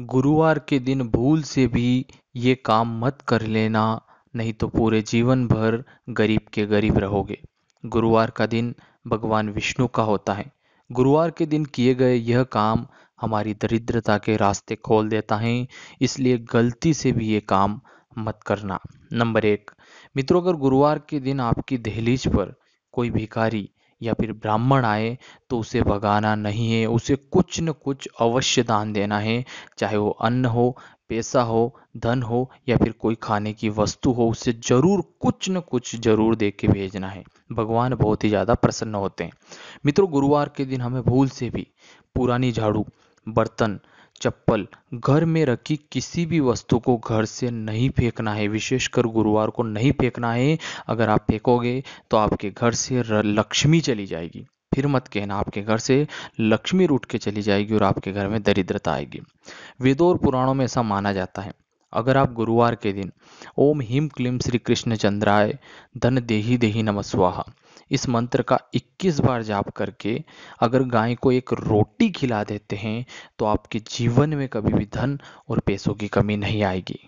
गुरुवार के दिन भूल से भी ये काम मत कर लेना नहीं तो पूरे जीवन भर गरीब के गरीब रहोगे गुरुवार का दिन भगवान विष्णु का होता है गुरुवार के दिन किए गए यह काम हमारी दरिद्रता के रास्ते खोल देता है इसलिए गलती से भी ये काम मत करना नंबर एक मित्रों अगर गुरुवार के दिन आपकी दहलीज पर कोई भिखारी या फिर ब्राह्मण आए तो उसे भगाना नहीं है उसे कुछ न कुछ अवश्य दान देना है चाहे वो अन्न हो पैसा हो धन हो या फिर कोई खाने की वस्तु हो उसे जरूर कुछ न कुछ जरूर दे के भेजना है भगवान बहुत ही ज़्यादा प्रसन्न होते हैं मित्रों गुरुवार के दिन हमें भूल से भी पुरानी झाड़ू बर्तन चप्पल घर में रखी किसी भी वस्तु को घर से नहीं फेंकना है विशेषकर गुरुवार को नहीं फेंकना है अगर आप फेंकोगे तो आपके घर से लक्ष्मी चली जाएगी फिर मत कहना आपके घर से लक्ष्मी रूट के चली जाएगी और आपके घर में दरिद्रता आएगी वेदों और पुराणों में ऐसा माना जाता है अगर आप गुरुवार के दिन ओम हिम क्लीम श्री कृष्ण चंद्राय धन देही देही नमस्वाहा इस मंत्र का 21 बार जाप करके अगर गाय को एक रोटी खिला देते हैं तो आपके जीवन में कभी भी धन और पैसों की कमी नहीं आएगी